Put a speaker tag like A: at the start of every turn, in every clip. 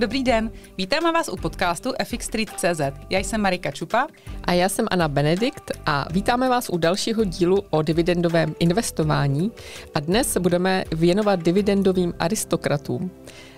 A: Dobrý den, vítáme vás u podcastu FXStreet.cz. Já jsem Marika Čupa. A já jsem Anna Benedikt a vítáme vás u dalšího
B: dílu o dividendovém investování. A dnes se budeme věnovat dividendovým aristokratům.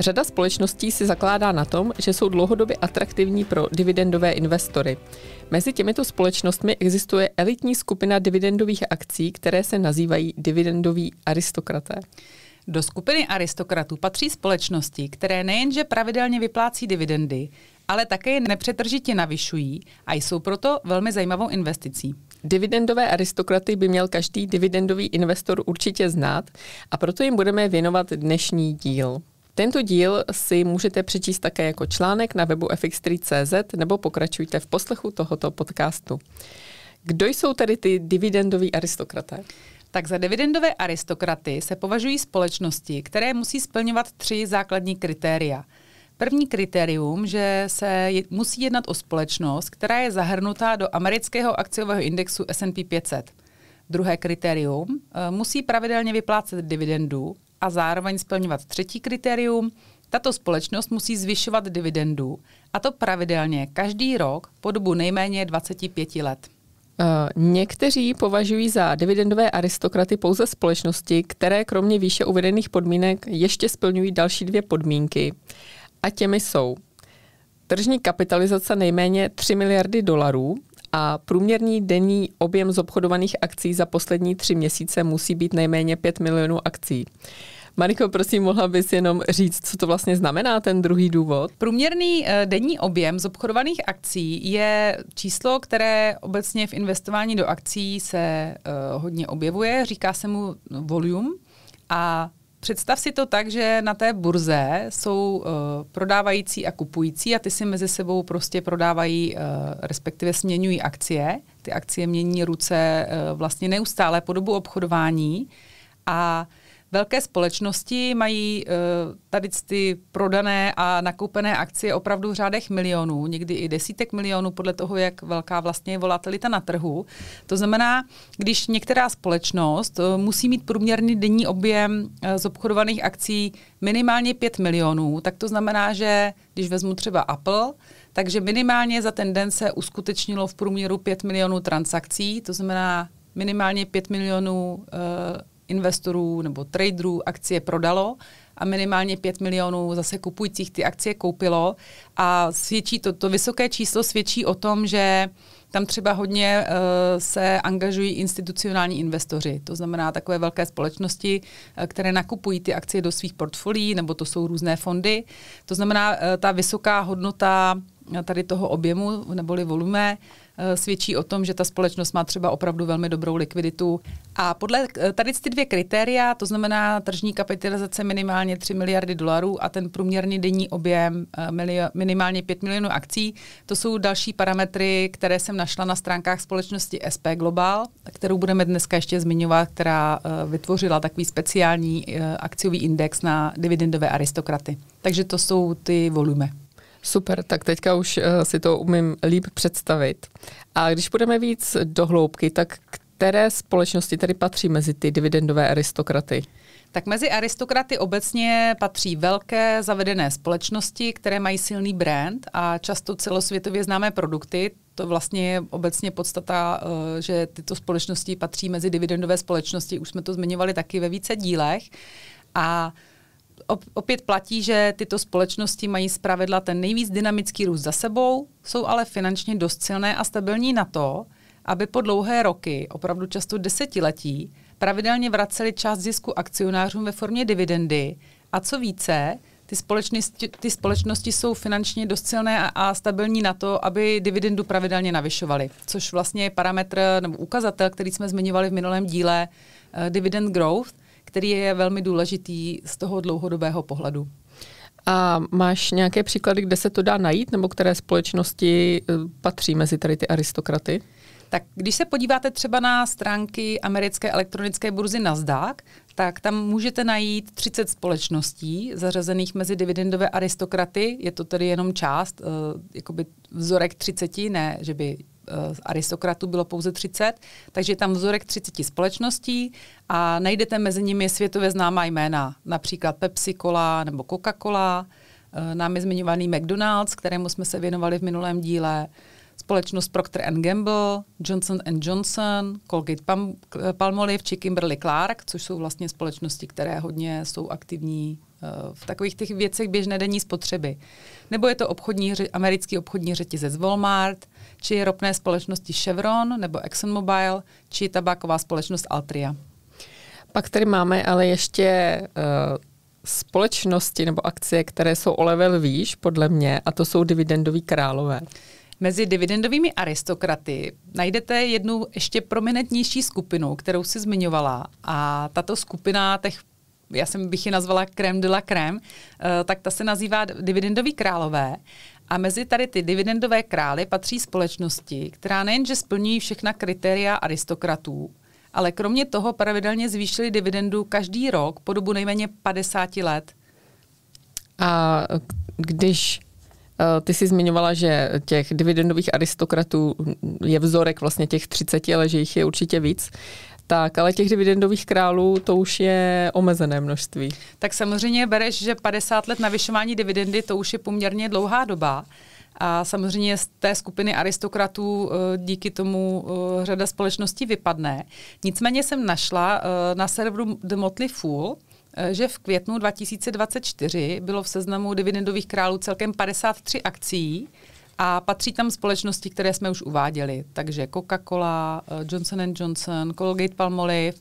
B: Řada společností si zakládá na tom, že jsou dlouhodobě atraktivní pro dividendové investory. Mezi těmito společnostmi existuje elitní skupina dividendových akcí, které se nazývají dividendoví aristokraté. Do
A: skupiny aristokratů patří společnosti, které nejenže pravidelně vyplácí dividendy, ale také je nepřetržitě navyšují a jsou proto velmi zajímavou investicí. Dividendové aristokraty
B: by měl každý dividendový investor určitě znát a proto jim budeme věnovat dnešní díl. Tento díl si můžete přečíst také jako článek na webu fx3.cz nebo pokračujte v poslechu tohoto podcastu. Kdo jsou tedy ty dividendoví
A: aristokraté? tak za dividendové aristokraty se považují společnosti, které musí splňovat tři základní kritéria. První kritérium, že se musí jednat o společnost, která je zahrnutá do amerického akciového indexu S&P 500. Druhé kritérium, eh, musí pravidelně vyplácet dividendu a zároveň splňovat třetí kritérium, tato společnost musí zvyšovat dividendu, a to pravidelně každý rok po dobu nejméně 25 let.
B: Eh, někteří považují za dividendové aristokraty pouze společnosti, které kromě výše uvedených podmínek ještě splňují další dvě podmínky. A těmi jsou tržní kapitalizace nejméně 3 miliardy dolarů a průměrný denní objem zobchodovaných akcí za poslední tři měsíce musí být nejméně 5 milionů akcí. Mariko, prosím,
A: mohla bys jenom říct, co to vlastně znamená ten druhý důvod? Průměrný eh, denní objem z obchodovaných akcí je číslo, které obecně v investování do akcí se eh, hodně objevuje. Říká se mu no, volume a Představ si to tak, že na té burze jsou uh, prodávající a kupující a ty si mezi sebou prostě prodávají, uh, respektive směňují akcie. Ty akcie mění ruce uh, vlastně neustále po dobu obchodování a uh, velké společnosti mají eh, tady ty prodané a nakoupené akcie opravdu v řádech milionů, někdy i desítek milionů, podle toho, jak velká vlastně je volatilita na trhu. To znamená, když některá společnost eh, musí mít průměrný denní objem eh, z obchodovaných akcí minimálně 5 milionů, tak to znamená, že když vezmu třeba Apple, takže minimálně za ten den se uskutečnilo v průměru 5 milionů transakcí, to znamená minimálně 5 milionů uh, investorů nebo traderů akcie prodalo a minimálně 5 milionů zase kupujících ty akcie koupilo. A svědčí to, to vysoké číslo svědčí o tom, že tam třeba hodně uh, se angažují institucionální investoři, to znamená takové velké společnosti, uh, které nakupují ty akcie do svých portfolií, nebo to jsou různé fondy. To znamená, uh, ta vysoká hodnota tady toho objemu neboli volume eh, svědčí o tom, že ta společnost má třeba opravdu velmi dobrou likviditu. A podle eh, tady ty dvě kritéria, to znamená tržní kapitalizace minimálně 3 miliardy dolarů a ten průměrný denní objem eh, minimálně 5 milionů akcí, to jsou další parametry, které jsem našla na stránkách společnosti SP Global, kterou budeme dneska ještě zmiňovat, která vytvořila takový speciální akciový index na dividendové aristokraty. Takže to jsou ty volume. Super, tak teďka už eh,
B: si to umím líp představit. A když budeme víc do hloubky, tak které společnosti tady patří mezi ty dividendové aristokraty?
A: Tak mezi aristokraty obecně patří velké zavedené společnosti, které mají silný brand a často celosvětově známé produkty. To vlastně je obecně podstata, eh, že tyto společnosti patří mezi dividendové společnosti. Už jsme to zmiňovali taky ve více dílech. A opět platí, že tyto společnosti mají zpravidla ten nejvíc dynamický růst za sebou, jsou ale finančně dost silné a stabilní na to, aby po dlouhé roky, opravdu často desetiletí, pravidelně vraceli část zisku akcionářům ve formě dividendy a co více, ty společnosti, ty společnosti jsou finančně dost silné a, a stabilní na to, aby dividendu pravidelně navyšovaly, což vlastně je parametr nebo ukazatel, který jsme zmiňovali v minulém díle uh, dividend growth který je velmi důležitý z toho dlouhodobého pohledu.
B: A máš nějaké příklady, kde se to dá najít, nebo které společnosti
A: e, patří mezi tady ty aristokraty? Tak když se podíváte třeba na stránky americké elektronické burzy Nasdaq, tak tam můžete najít 30 společností zařazených mezi dividendové aristokraty. Je to tedy jenom část, uh, jakoby vzorek 30, ne, že by aristokratů bylo pouze 30, takže je tam vzorek 30 společností a najdete mezi nimi světově známá jména, například Pepsi Cola nebo Coca-Cola, eh, námi zmiňovaný McDonald's, kterému jsme se věnovali v minulém díle, společnost Procter Gamble, Johnson Johnson, Colgate Palmolive či Kimberly Clark, což jsou vlastně společnosti, které hodně jsou aktivní Eh, v takových těch věcech běžné denní spotřeby. Nebo je to obchodní, americký obchodní řetězec Walmart, či ropné společnosti Chevron nebo ExxonMobil, či tabáková společnost Altria.
B: Pak tady máme ale ještě uh, společnosti nebo akcie, které jsou o level výš, podle mě, a to jsou dividendoví králové.
A: Mezi dividendovými aristokraty najdete jednu ještě prominentnější skupinu, kterou si zmiňovala. A tato skupina těch já jsem bych ji nazvala krem de la krem, eh, tak ta se nazývá dividendový králové. A mezi tady ty dividendové krály patří společnosti, která nejenže splní všechna kritéria aristokratů, ale kromě toho pravidelně zvýšili dividendu každý rok po dobu nejméně 50 let.
B: A když eh, ty jsi zmiňovala, že těch dividendových aristokratů je vzorek vlastně těch 30, ale že jich je určitě víc. Tak, ale těch dividendových králů to už je omezené množství.
A: Tak samozřejmě bereš, že 50 let navyšování dividendy to už je poměrně dlouhá doba. A samozřejmě z té skupiny aristokratů eh, díky tomu eh, řada společností vypadne. Nicméně jsem našla eh, na serveru The Motley Fool, že v květnu 2024 bylo v seznamu dividendových králů celkem 53 akcí, a patří tam společnosti, které jsme už uváděli. Takže Coca-Cola, eh, Johnson Johnson, Colgate Palmolive,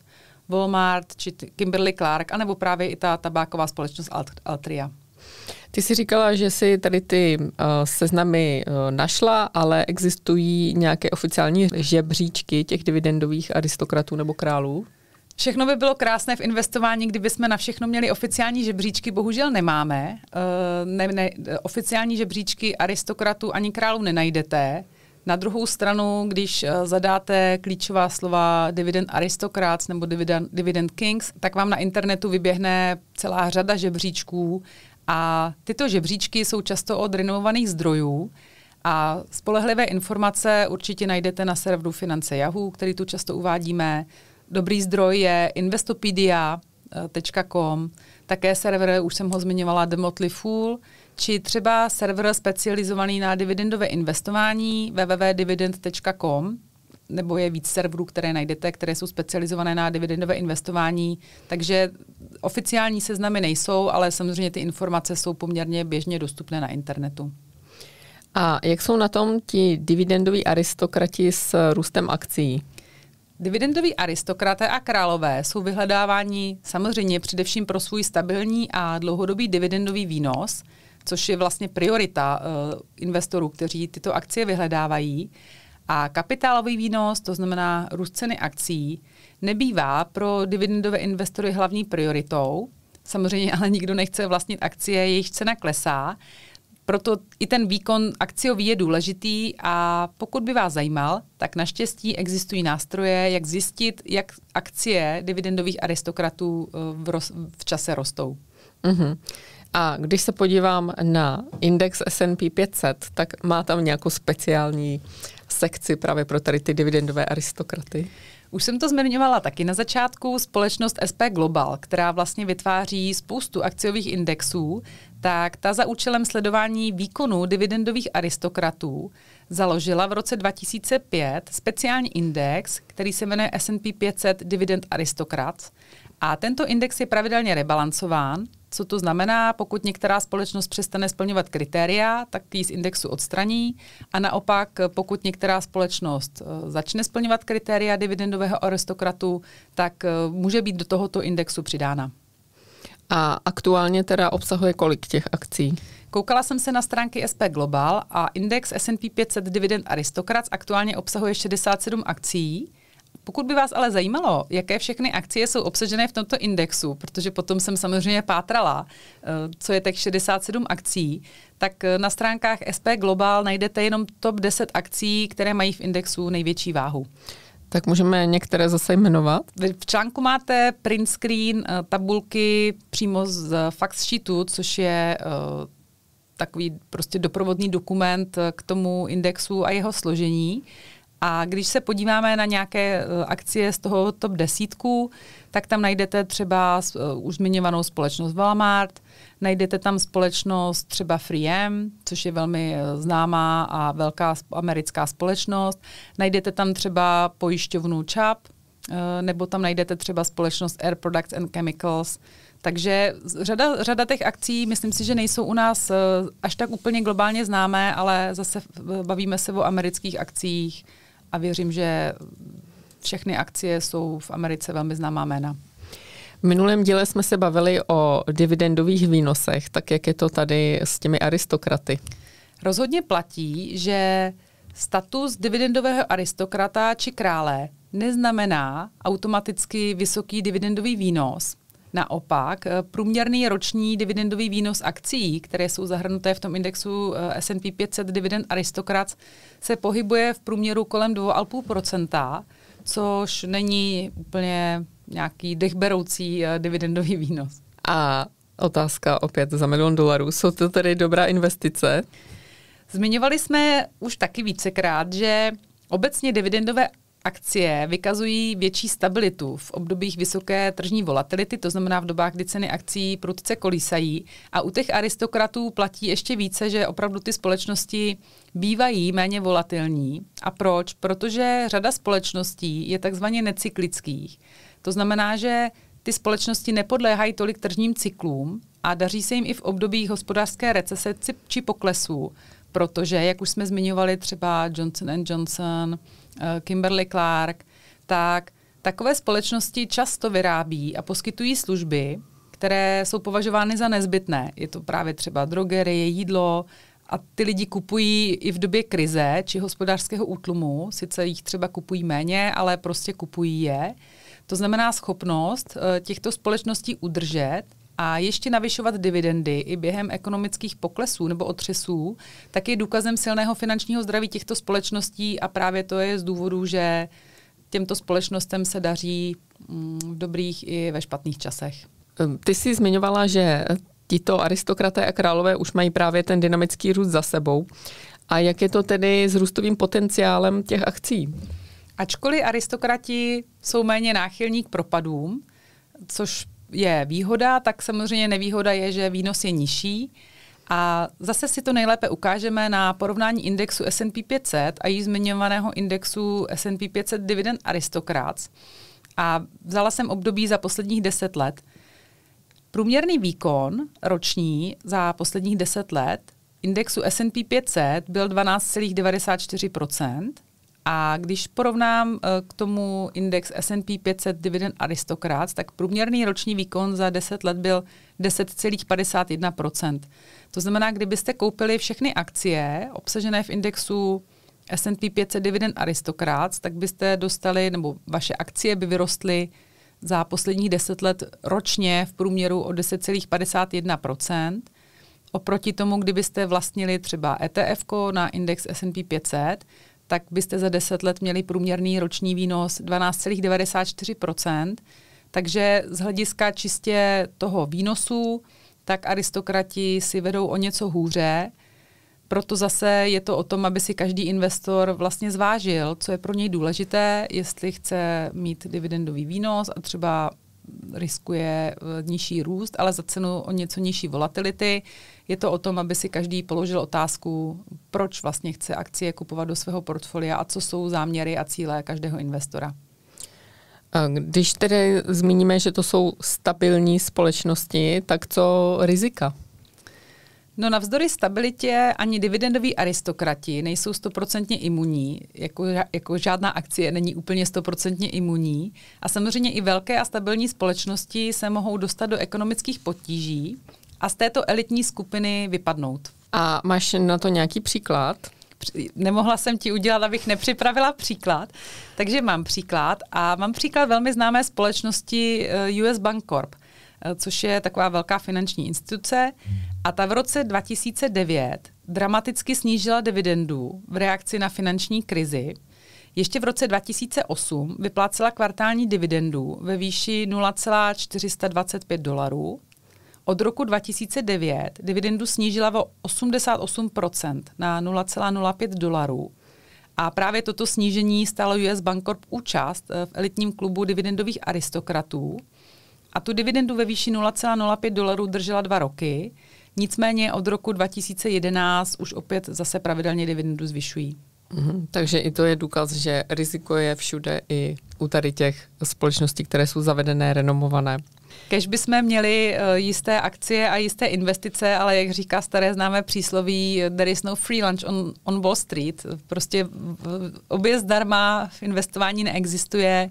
A: Walmart či Kimberly Clark, anebo právě i ta tabáková společnost Alt- Altria.
B: Ty jsi říkala, že si tady ty uh, seznamy uh, našla, ale existují nějaké oficiální žebříčky těch dividendových aristokratů nebo králů?
A: Všechno by bylo krásné v investování, kdyby jsme na všechno měli oficiální žebříčky. Bohužel nemáme. Eh, ne, ne, oficiální žebříčky aristokratů ani králů nenajdete. Na druhou stranu, když eh, zadáte klíčová slova dividend aristocrats nebo dividend, dividend kings, tak vám na internetu vyběhne celá řada žebříčků a tyto žebříčky jsou často od renovovaných zdrojů a spolehlivé informace určitě najdete na serveru Finance Yahoo, který tu často uvádíme dobrý zdroj je investopedia.com, také server, už jsem ho zmiňovala, The Motley Fool, či třeba server specializovaný na dividendové investování www.dividend.com, nebo je víc serverů, které najdete, které jsou specializované na dividendové investování. Takže oficiální seznamy nejsou, ale samozřejmě ty informace jsou poměrně běžně dostupné na internetu. A jak jsou na
B: tom ti dividendoví aristokrati s růstem akcí?
A: Dividendoví aristokraté a králové jsou vyhledáváni samozřejmě především pro svůj stabilní a dlouhodobý dividendový výnos, což je vlastně priorita uh, investorů, kteří tyto akcie vyhledávají. A kapitálový výnos, to znamená růst ceny akcí, nebývá pro dividendové investory hlavní prioritou. Samozřejmě ale nikdo nechce vlastnit akcie, jejich cena klesá. Proto i ten výkon akciový je důležitý a pokud by vás zajímal, tak naštěstí existují nástroje, jak zjistit, jak akcie dividendových aristokratů eh, v, roz, v čase rostou.
B: Mm-hmm. A když se podívám na index S&P 500, tak má tam nějakou
A: speciální sekci právě pro tady ty dividendové aristokraty? Už jsem to zmiňovala taky na začátku, společnost SP Global, která vlastně vytváří spoustu akciových indexů, tak ta za účelem sledování výkonu dividendových aristokratů založila v roce 2005 speciální index, který se jmenuje S&P 500 Dividend Aristocrats. A tento index je pravidelně rebalancován, co to znamená, pokud některá společnost přestane splňovat kritéria, tak ty z indexu odstraní a naopak, pokud některá společnost eh, začne splňovat kritéria dividendového aristokratu, tak eh, může být do tohoto indexu přidána. A aktuálně teda obsahuje
B: kolik těch akcí?
A: Koukala jsem se na stránky SP Global a index S&P 500 Dividend Aristocrats aktuálně obsahuje 67 akcí. Pokud by vás ale zajímalo, jaké všechny akcie jsou obsažené v tomto indexu, protože potom jsem samozřejmě pátrala, eh, co je těch 67 akcí, tak eh, na stránkách SP Global najdete jenom top 10 akcí, které mají v indexu největší váhu.
B: Tak můžeme některé zase jmenovat.
A: V článku máte print screen, eh, tabulky přímo z eh, fax sheetu, což je eh, takový prostě doprovodný dokument k tomu indexu a jeho složení. A když se podíváme na nějaké eh, akcie z toho top desítku, tak tam najdete třeba eh, už zmiňovanou společnost Walmart, najdete tam společnost třeba 3M, což je velmi eh, známá a velká americká společnost, najdete tam třeba pojišťovnu ČAP, nebo tam najdete třeba společnost Air Products and Chemicals. Takže řada, řada těch akcí, myslím si, že nejsou u nás až tak úplně globálně známé, ale zase bavíme se o amerických akcích, a věřím, že všechny akcie jsou v Americe velmi známá jména.
B: V minulém díle jsme se bavili o dividendových výnosech, tak jak je to tady s těmi aristokraty?
A: Rozhodně platí, že status dividendového aristokrata či krále neznamená automaticky vysoký dividendový výnos, Naopak, eh, průměrný roční dividendový výnos akcí, které jsou zahrnuté v tom indexu eh, S&P 500 Dividend Aristocrats, se pohybuje v průměru kolem 2,5%, což není úplně nějaký dechberoucí eh, dividendový výnos.
B: A otázka opět za milion dolarů. Jsou to tedy dobrá investice?
A: Zmiňovali jsme už taky vícekrát, že obecně dividendové akcie vykazují větší stabilitu v obdobích vysoké tržní volatility, to znamená v dobách, kdy ceny akcí prudce kolísají. A u těch aristokratů platí ještě více, že opravdu ty společnosti bývají méně volatilní. A proč? Protože řada společností je takzvaně necyklických. To znamená, že ty společnosti nepodléhají tolik tržním cyklům a daří se jim i v obdobích hospodářské recese či poklesů, protože, jak už jsme zmiňovali, třeba Johnson Johnson, Eh, Kimberly Clark, tak takové společnosti často vyrábí a poskytují služby, které jsou považovány za nezbytné. Je to právě třeba drogerie, jídlo, a ty lidi kupují i v době krize či hospodářského útlumu, sice jich třeba kupují méně, ale prostě kupují je. To znamená schopnost eh, těchto společností udržet a ještě navyšovat dividendy i během ekonomických poklesů nebo otřesů, tak je důkazem silného finančního zdraví těchto společností a právě to je z důvodu, že těmto společnostem se daří mm, v dobrých i ve špatných časech.
B: Ehm, ty jsi zmiňovala, že tito aristokraté a králové už mají právě ten dynamický růst za sebou. A jak je to tedy s růstovým potenciálem těch akcí?
A: Ačkoliv aristokrati jsou méně náchylní k propadům, což je výhoda, tak samozřejmě nevýhoda je, že výnos je nižší. A zase si to nejlépe ukážeme na porovnání indexu S&P 500 a již zmiňovaného indexu S&P 500 Dividend Aristocrats. A vzala jsem období za posledních 10 let. Průměrný výkon roční za posledních 10 let indexu S&P 500 byl 12,94%, a když porovnám eh, k tomu index S&P 500 Dividend Aristocrats, tak průměrný roční výkon za 10 let byl 10,51%. To znamená, kdybyste koupili všechny akcie obsažené v indexu S&P 500 Dividend Aristocrats, tak byste dostali, nebo vaše akcie by vyrostly za posledních 10 let ročně v průměru o 10,51%. Oproti tomu, kdybyste vlastnili třeba ETF na index S&P 500, tak byste za 10 let měli průměrný roční výnos 12,94%. Takže z hlediska čistě toho výnosu, tak aristokrati si vedou o něco hůře. Proto zase je to o tom, aby si každý investor vlastně zvážil, co je pro něj důležité, jestli chce mít dividendový výnos a třeba riskuje eh, nižší růst, ale za cenu o něco nižší volatility. Je to o tom, aby si každý položil otázku, proč vlastně chce akcie kupovat do svého portfolia a co jsou záměry a cíle každého investora.
B: Když tedy zmíníme, že to jsou stabilní společnosti, tak co rizika?
A: No navzdory stabilitě ani dividendoví aristokrati nejsou stoprocentně imunní, jako, jako žádná akcie není úplně stoprocentně imunní. A samozřejmě i velké a stabilní společnosti se mohou dostat do ekonomických potíží a z této elitní skupiny vypadnout. A máš na to nějaký příklad? nemohla jsem ti udělat, abych nepřipravila příklad. Takže mám příklad a mám příklad velmi známé společnosti eh, US Bank Corp. Eh, což je taková velká finanční instituce. A ta v roce 2009 dramaticky snížila dividendu v reakci na finanční krizi. Ještě v roce 2008 vyplácela kvartální dividendu ve výši 0,425 dolarů. Od roku 2009 dividendu snížila o 88% na 0,05 dolarů. A právě toto snížení stalo US Bancorp účast eh, v elitním klubu dividendových aristokratů – a tu dividendu ve výši 0,05 dolarů držela dva roky, nicméně od roku 2011 už opět zase pravidelně dividendu zvyšují.
B: Mm-hmm. Takže i to je důkaz, že riziko je všude i u tady těch společností, které jsou zavedené, renomované.
A: Kež jsme měli eh, jisté akcie a jisté investice, ale jak říká staré známé přísloví, there is no free lunch on, on Wall Street. Prostě obě zdarma v investování neexistuje.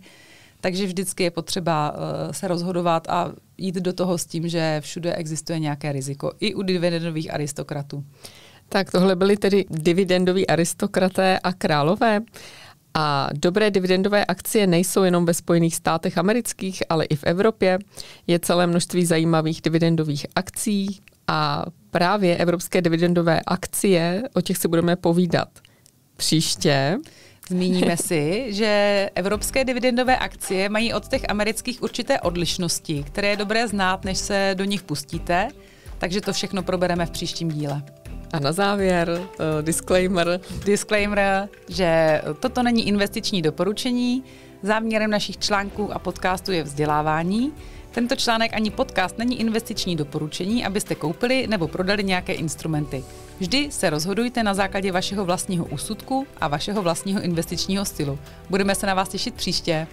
A: Takže vždycky je potřeba eh, se rozhodovat a jít do toho s tím, že všude existuje nějaké riziko, i u dividendových aristokratů. Tak tohle byli tedy dividendoví aristokraté
B: a králové. A dobré dividendové akcie nejsou jenom ve Spojených státech amerických, ale i v Evropě. Je celé množství zajímavých dividendových akcí a právě evropské dividendové akcie, o těch si budeme povídat příště. Zmíníme
A: si, že evropské dividendové akcie mají od těch amerických určité odlišnosti, které je dobré znát, než se do nich pustíte. Takže to všechno probereme v příštím díle. A na závěr uh, disclaimer. Disclaimer, že toto není investiční doporučení. Záměrem našich článků a podcastů je vzdělávání. Tento článek ani podcast není investiční doporučení, abyste koupili nebo prodali nějaké instrumenty. Vždy se rozhodujte na základě vašeho vlastního úsudku a vašeho vlastního investičního stylu. Budeme se na vás těšit příště.